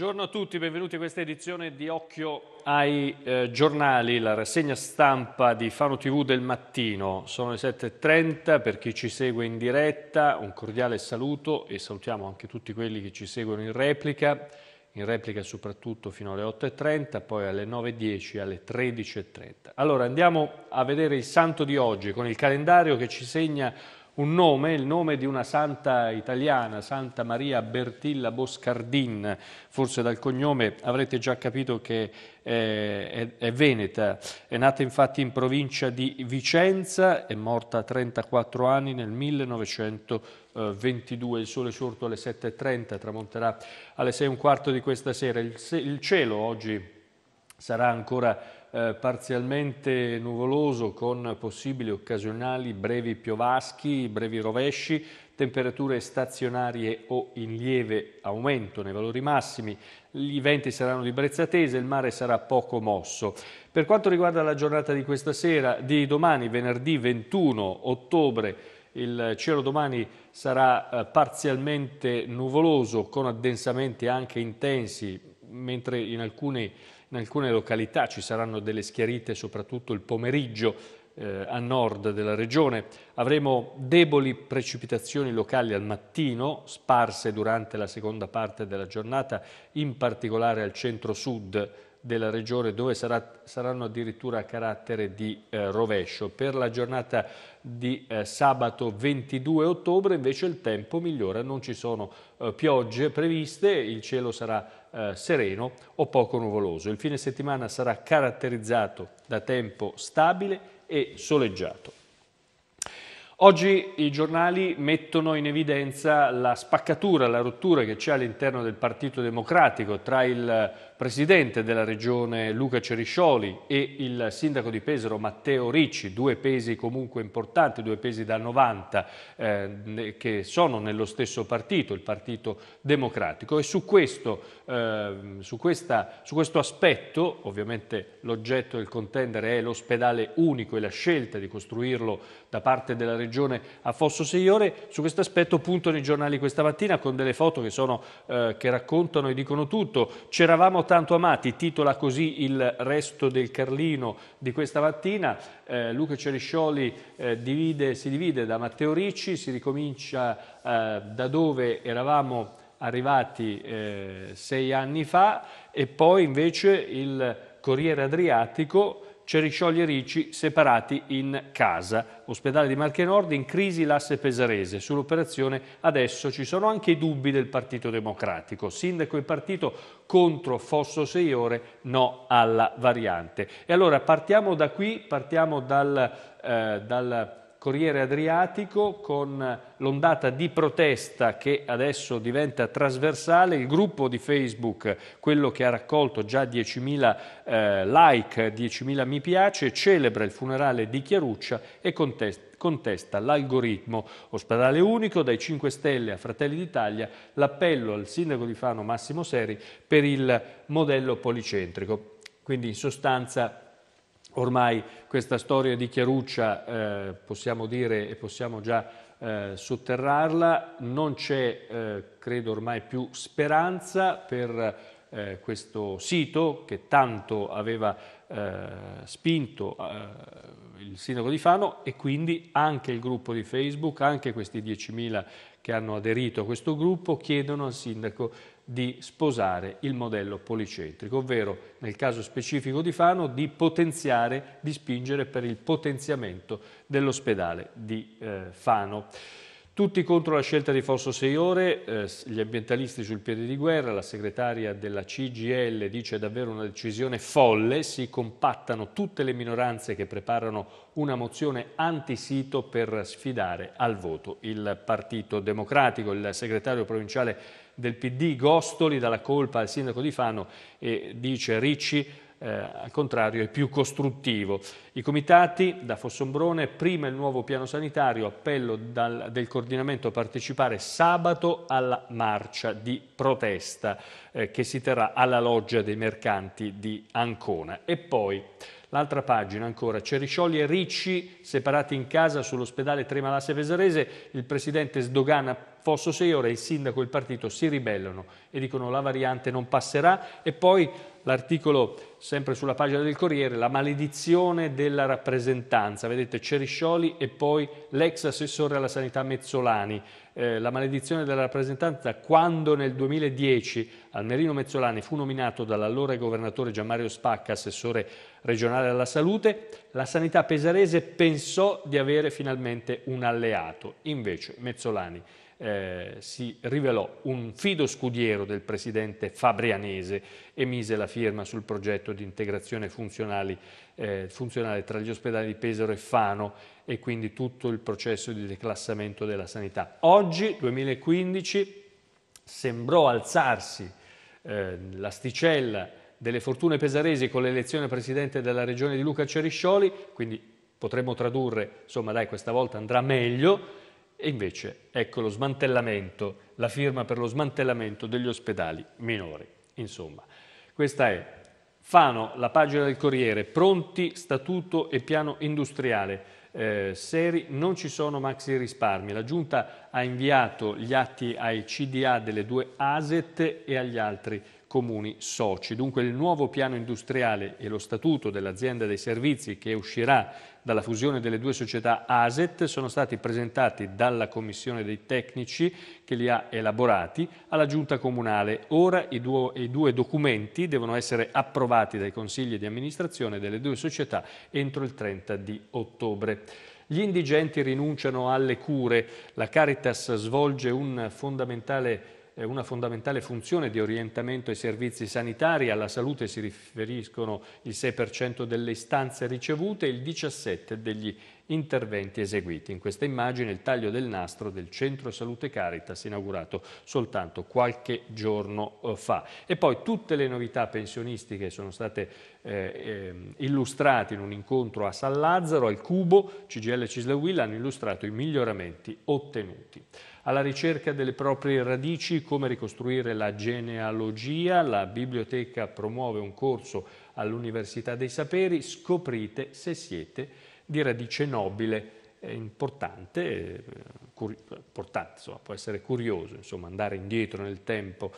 Buongiorno a tutti, benvenuti a questa edizione di Occhio ai eh, giornali, la rassegna stampa di Fano TV del mattino. Sono le 7.30, per chi ci segue in diretta un cordiale saluto e salutiamo anche tutti quelli che ci seguono in replica, in replica soprattutto fino alle 8.30, poi alle 9.10, alle 13.30. Allora andiamo a vedere il santo di oggi con il calendario che ci segna un nome, il nome di una santa italiana, Santa Maria Bertilla Boscardin, forse dal cognome avrete già capito che eh, è, è veneta, è nata infatti in provincia di Vicenza, è morta a 34 anni nel 1922, il sole è sorto alle 7.30, tramonterà alle 6.15 di questa sera, il, il cielo oggi sarà ancora eh, parzialmente nuvoloso con possibili occasionali brevi piovaschi, brevi rovesci, temperature stazionarie o in lieve aumento nei valori massimi, i venti saranno di brezza tesa, il mare sarà poco mosso. Per quanto riguarda la giornata di questa sera, di domani, venerdì 21 ottobre, il cielo domani sarà eh, parzialmente nuvoloso con addensamenti anche intensi, mentre in alcuni in alcune località ci saranno delle schiarite soprattutto il pomeriggio eh, a nord della regione. Avremo deboli precipitazioni locali al mattino, sparse durante la seconda parte della giornata, in particolare al centro-sud della regione dove sarà, saranno addirittura a carattere di eh, rovescio. Per la giornata di eh, sabato 22 ottobre invece il tempo migliora, non ci sono eh, piogge previste, il cielo sarà eh, sereno o poco nuvoloso. Il fine settimana sarà caratterizzato da tempo stabile e soleggiato. Oggi i giornali mettono in evidenza la spaccatura, la rottura che c'è all'interno del Partito Democratico tra il presidente della regione Luca Ceriscioli e il sindaco di Pesaro Matteo Ricci, due pesi comunque importanti, due pesi da 90 eh, che sono nello stesso partito, il Partito Democratico e su questo, eh, su questa, su questo aspetto, ovviamente l'oggetto del contendere è l'ospedale unico e la scelta di costruirlo da parte della regione a Fosso Seiore, su questo aspetto puntano i giornali questa mattina con delle foto che, sono, eh, che raccontano e dicono tutto, c'eravamo tanto amati, titola così il resto del Carlino di questa mattina. Eh, Luca Ceriscioli eh, divide, si divide da Matteo Ricci, si ricomincia eh, da dove eravamo arrivati eh, sei anni fa e poi invece il Corriere Adriatico Cerisciogli e Ricci separati in casa. Ospedale di Marche Nord in crisi l'asse pesarese. Sull'operazione adesso ci sono anche i dubbi del Partito Democratico. Sindaco e partito contro Fosso Seiore, no alla variante. E allora partiamo da qui, partiamo dal, eh, dal Corriere Adriatico con l'ondata di protesta che adesso diventa trasversale, il gruppo di Facebook, quello che ha raccolto già 10.000 eh, like, 10.000 mi piace, celebra il funerale di Chiaruccia e contesta contesta l'algoritmo. Ospedale unico, dai 5 Stelle a Fratelli d'Italia, l'appello al sindaco di Fano Massimo Seri per il modello policentrico. Quindi in sostanza Ormai questa storia di Chiaruccia eh, possiamo dire e possiamo già eh, sotterrarla, non c'è eh, credo ormai più speranza per eh, questo sito che tanto aveva eh, spinto eh, il sindaco di Fano e quindi anche il gruppo di Facebook, anche questi 10.000 che hanno aderito a questo gruppo chiedono al sindaco di sposare il modello policentrico, ovvero nel caso specifico di Fano di potenziare, di spingere per il potenziamento dell'ospedale di eh, Fano. Tutti contro la scelta di Fosso 6 ore, eh, gli ambientalisti sul piede di guerra, la segretaria della CGL dice davvero una decisione folle, si compattano tutte le minoranze che preparano una mozione antisito per sfidare al voto il Partito Democratico. Il segretario provinciale del PD Gostoli dà la colpa al sindaco di Fano e dice Ricci eh, al contrario è più costruttivo. I comitati da Fossombrone, prima il nuovo piano sanitario, appello dal, del coordinamento a partecipare sabato alla marcia di protesta eh, che si terrà alla loggia dei mercanti di Ancona. E poi l'altra pagina ancora, Ceriscioli e Ricci separati in casa sull'ospedale Tremalasse Pesarese, il presidente sdogana Fosso 6 ora il sindaco e il partito si ribellano e dicono la variante non passerà e poi l'articolo sempre sulla pagina del Corriere, la maledizione della rappresentanza, vedete Ceriscioli e poi l'ex assessore alla sanità Mezzolani, eh, la maledizione della rappresentanza quando nel 2010 Almerino Mezzolani fu nominato dall'allora governatore Gianmario Spacca, assessore regionale alla salute, la sanità pesarese pensò di avere finalmente un alleato, invece Mezzolani eh, si rivelò un fido scudiero del presidente Fabrianese e mise la firma sul progetto di integrazione eh, funzionale tra gli ospedali di Pesaro e Fano e quindi tutto il processo di declassamento della sanità. Oggi, 2015, sembrò alzarsi eh, l'asticella delle fortune pesaresi con l'elezione presidente della regione di Luca Ceriscioli, quindi potremmo tradurre, insomma dai, questa volta andrà meglio, e invece ecco lo smantellamento, la firma per lo smantellamento degli ospedali minori. Insomma, questa è Fano, la pagina del Corriere, pronti, statuto e piano industriale. Eh, seri, non ci sono maxi risparmi. La Giunta ha inviato gli atti ai CDA delle due ASET e agli altri comuni soci. Dunque il nuovo piano industriale e lo statuto dell'azienda dei servizi che uscirà dalla fusione delle due società ASET sono stati presentati dalla Commissione dei tecnici che li ha elaborati alla Giunta Comunale. Ora i due, i due documenti devono essere approvati dai consigli di amministrazione delle due società entro il 30 di ottobre. Gli indigenti rinunciano alle cure, la Caritas svolge un fondamentale una fondamentale funzione di orientamento ai servizi sanitari, alla salute si riferiscono il 6% delle istanze ricevute e il 17% degli interventi eseguiti. In questa immagine il taglio del nastro del Centro Salute Caritas inaugurato soltanto qualche giorno eh, fa. E poi tutte le novità pensionistiche sono state eh, ehm, illustrati in un incontro a San Lazzaro, al Cubo, CGL Cislawilla hanno illustrato i miglioramenti ottenuti. Alla ricerca delle proprie radici, come ricostruire la genealogia, la biblioteca promuove un corso all'Università dei Saperi, scoprite se siete di radice nobile importante, eh, importante insomma, può essere curioso insomma, andare indietro nel tempo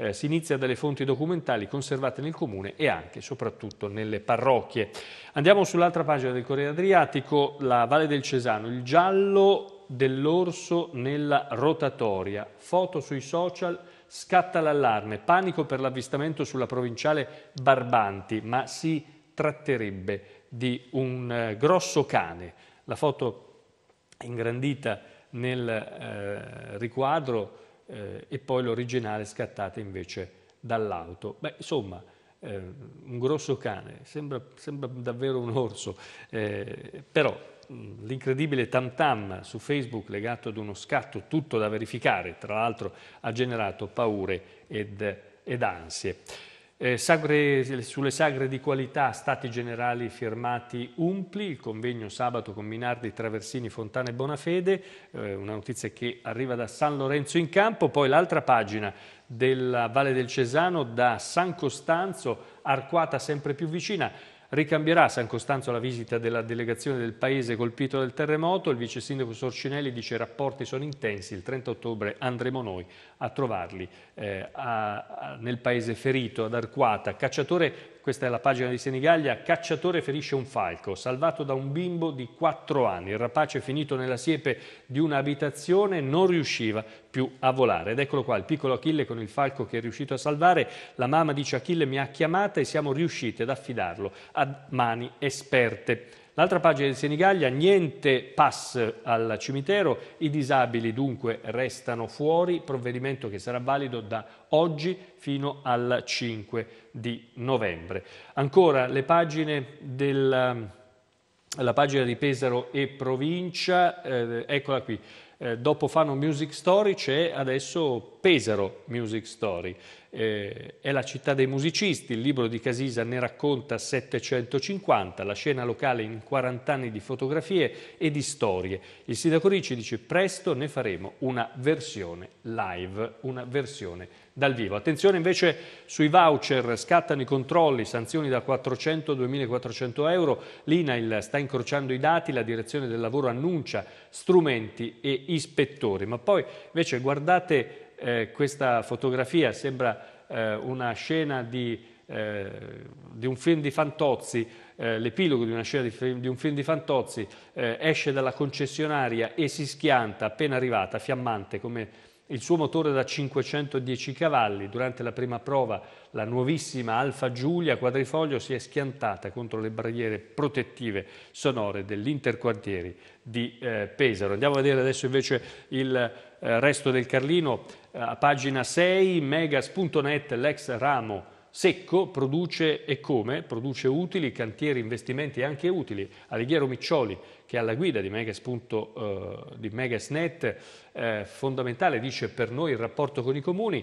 eh, si inizia dalle fonti documentali conservate nel comune e anche e soprattutto nelle parrocchie. Andiamo sull'altra pagina del Corriere Adriatico, la Valle del Cesano, il giallo dell'orso nella rotatoria, foto sui social, scatta l'allarme, panico per l'avvistamento sulla provinciale Barbanti, ma si tratterebbe di un eh, grosso cane. La foto ingrandita nel eh, riquadro eh, e poi l'originale scattata invece dall'auto. Beh, insomma, eh, un grosso cane, sembra, sembra davvero un orso, eh, però l'incredibile tam tam su Facebook legato ad uno scatto tutto da verificare, tra l'altro ha generato paure ed, ed ansie. Eh, sagre, sulle sagre di qualità, stati generali firmati Umpli, il convegno sabato con Minardi, Traversini, Fontana e Bonafede, eh, una notizia che arriva da San Lorenzo in campo, poi l'altra pagina della Valle del Cesano, da San Costanzo, arcuata sempre più vicina, Ricambierà San Costanzo la visita della delegazione del paese colpito dal terremoto. Il vice sindaco Sorcinelli dice i rapporti sono intensi. Il 30 ottobre andremo noi a trovarli eh, a, a, nel paese ferito, ad Arquata. Cacciatore questa è la pagina di Senigallia. Cacciatore ferisce un falco, salvato da un bimbo di 4 anni. Il rapace finito nella siepe di un'abitazione non riusciva più a volare. Ed eccolo qua, il piccolo Achille con il falco che è riuscito a salvare. La mamma dice Achille mi ha chiamata e siamo riusciti ad affidarlo a mani esperte. L'altra pagina di Senigallia, niente pass al cimitero, i disabili dunque restano fuori, provvedimento che sarà valido da oggi fino al 5 di novembre. Ancora le pagine del, la pagina di Pesaro e provincia, eh, eccola qui, eh, dopo Fano Music Story c'è adesso Pesaro Music Story, eh, è la città dei musicisti, il libro di Casisa ne racconta 750, la scena locale in 40 anni di fotografie e di storie. Il sindaco Ricci dice presto ne faremo una versione live, una versione live dal vivo. Attenzione invece sui voucher, scattano i controlli, sanzioni da 400 a 2400 euro, l'INAIL sta incrociando i dati, la direzione del lavoro annuncia strumenti e ispettori, ma poi invece guardate eh, questa fotografia, sembra eh, una scena di, eh, di, un film di Fantozzi, eh, l'epilogo di una scena di, di, un film di Fantozzi, eh, esce dalla concessionaria e si schianta appena arrivata, fiammante come il suo motore da 510 cavalli. Durante la prima prova la nuovissima Alfa Giulia quadrifoglio si è schiantata contro le barriere protettive sonore dell'interquartieri di eh, Pesaro. Andiamo a vedere adesso invece il eh, resto del Carlino. Eh, a pagina 6, megas.net, l'ex ramo Secco produce e come? Produce utili, cantieri, investimenti e anche utili. Alighiero Miccioli, che è alla guida eh, di Megas.net, eh, fondamentale, dice per noi il rapporto con i comuni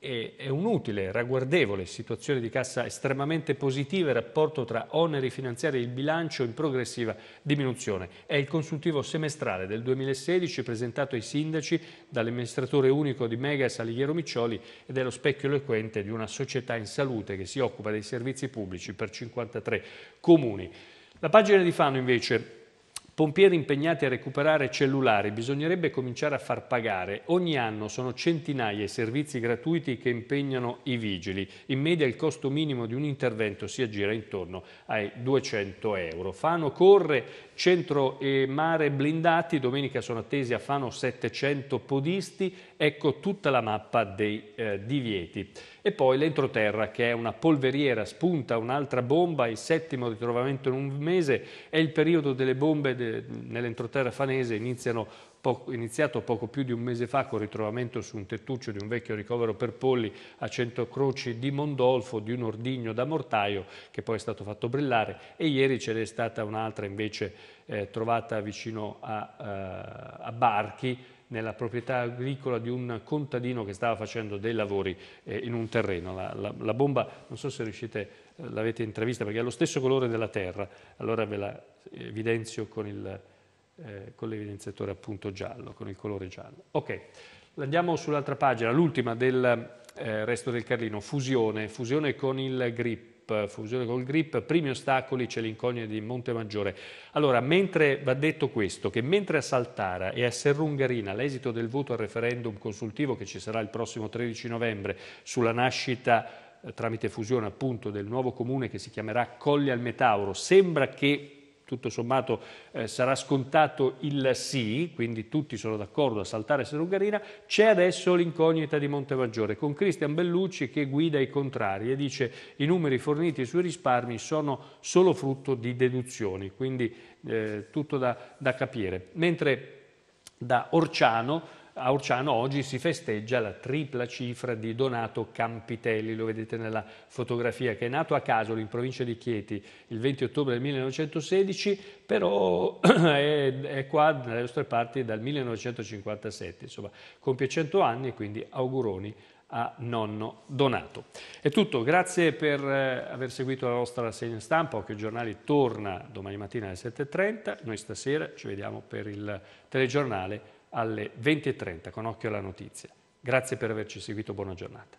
e, è un'utile, ragguardevole situazione di cassa estremamente positiva il rapporto tra oneri finanziari e il bilancio in progressiva diminuzione. È il consultivo semestrale del 2016 presentato ai sindaci dall'amministratore unico di Megas Alighiero Miccioli ed è lo specchio eloquente di una società in salute che si occupa dei servizi pubblici per 53 comuni. La pagina di Fano invece Pompieri impegnati a recuperare cellulari, bisognerebbe cominciare a far pagare. Ogni anno sono centinaia i servizi gratuiti che impegnano i vigili. In media il costo minimo di un intervento si aggira intorno ai 200 euro. Fano corre, centro e mare blindati, domenica sono attesi a Fano 700 podisti, ecco tutta la mappa dei eh, divieti. E poi l'entroterra, che è una polveriera, spunta un'altra bomba, il settimo ritrovamento in un mese, è il periodo delle bombe de, nell'entroterra fanese, iniziano Poco, iniziato poco più di un mese fa con il ritrovamento su un tettuccio di un vecchio ricovero per polli a cento croci di Mondolfo di un ordigno da mortaio che poi è stato fatto brillare e ieri ce n'è stata un'altra invece eh, trovata vicino a, eh, a Barchi nella proprietà agricola di un contadino che stava facendo dei lavori eh, in un terreno. La, la, la, bomba, non so se riuscite, eh, l'avete intravista, perché è lo stesso colore della terra, allora ve la eh, evidenzio con, eh, l'evidenziatore eh, appunto giallo, con il colore giallo. Ok, andiamo sull'altra pagina, l'ultima del eh, resto del Carlino, fusione, fusione con il grip fusione col grip, primi ostacoli c'è l'incognita di Monte Maggiore. Allora, mentre va detto questo, che mentre a Saltara e a Serrungarina l'esito del voto al referendum consultivo che ci sarà il prossimo 13 novembre sulla nascita eh, tramite fusione appunto del nuovo comune che si chiamerà Colli al Metauro, sembra che tutto sommato eh, sarà scontato il sì, quindi tutti sono d'accordo a saltare Serrugarina, c'è adesso l'incognita di Montemaggiore con Cristian Bellucci che guida i contrari e dice i numeri forniti sui risparmi sono solo frutto di deduzioni, quindi eh, tutto da, da capire. Mentre da Orciano a Orciano oggi si festeggia la tripla cifra di Donato Campitelli, lo vedete nella fotografia, che è nato a Casoli in provincia di Chieti il 20 ottobre del 1916, però è, è qua dalle nostre parti dal 1957, insomma compie 100 anni e quindi auguroni a nonno Donato. È tutto, grazie per eh, aver seguito la nostra rassegna stampa, Occhio Giornali torna domani mattina alle 7.30, noi stasera ci vediamo per il telegiornale alle 20.30 con occhio alla notizia. Grazie per averci seguito, buona giornata.